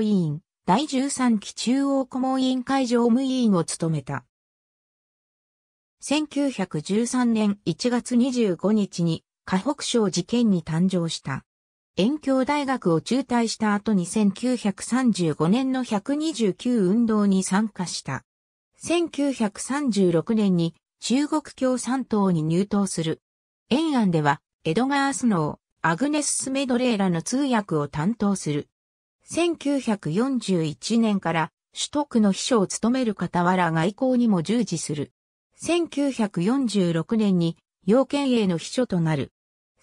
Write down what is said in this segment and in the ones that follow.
委員、第13期中央顧問委員会常務委員を務めた。1913年1月25日に、河北省事件に誕生した。遠京大学を中退した後に1935年の129運動に参加した。1936年に中国共産党に入党する。延安ではエドガー・スノー、アグネス・スメドレーらの通訳を担当する。1941年から首都区の秘書を務める傍ら外交にも従事する。1946年に要件営の秘書となる。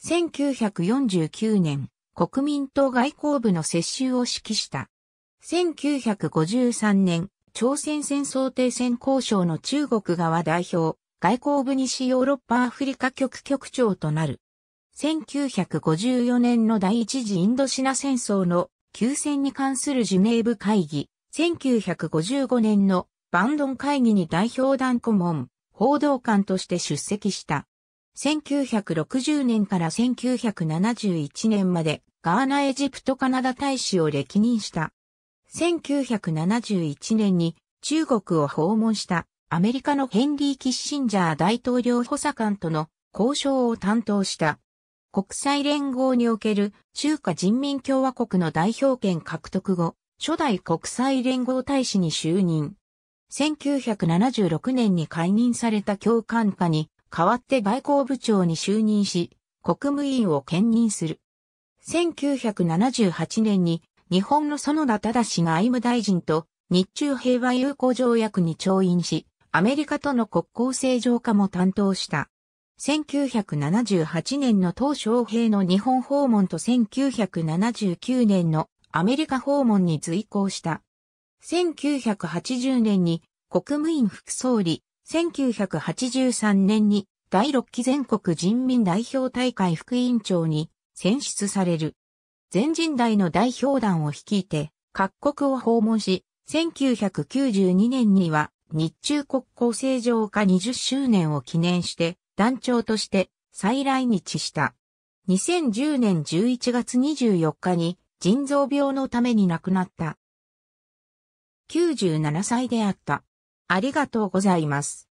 1949年、国民党外交部の接収を指揮した。1953年、朝鮮戦争停戦交渉の中国側代表、外交部西ヨーロッパアフリカ局局長となる。1954年の第一次インドシナ戦争の休戦に関するジュネーブ会議、1955年のバンドン会議に代表団顧問、報道官として出席した。1960年から1971年までガーナエジプトカナダ大使を歴任した。1971年に中国を訪問したアメリカのヘンリー・キッシンジャー大統領補佐官との交渉を担当した。国際連合における中華人民共和国の代表権獲得後、初代国際連合大使に就任。1976年に解任された共感下に代わって外交部長に就任し、国務委員を兼任する。1978年に日本の園田忠氏外務大臣と日中平和友好条約に調印し、アメリカとの国交正常化も担当した。1978年の東昌平の日本訪問と1979年のアメリカ訪問に随行した。1980年に国務院副総理、1983年に第6期全国人民代表大会副委員長に選出される。全人代の代表団を率いて各国を訪問し、1992年には日中国交正常化20周年を記念して団長として再来日した。2010年11月24日に腎臓病のために亡くなった。97歳であった。ありがとうございます。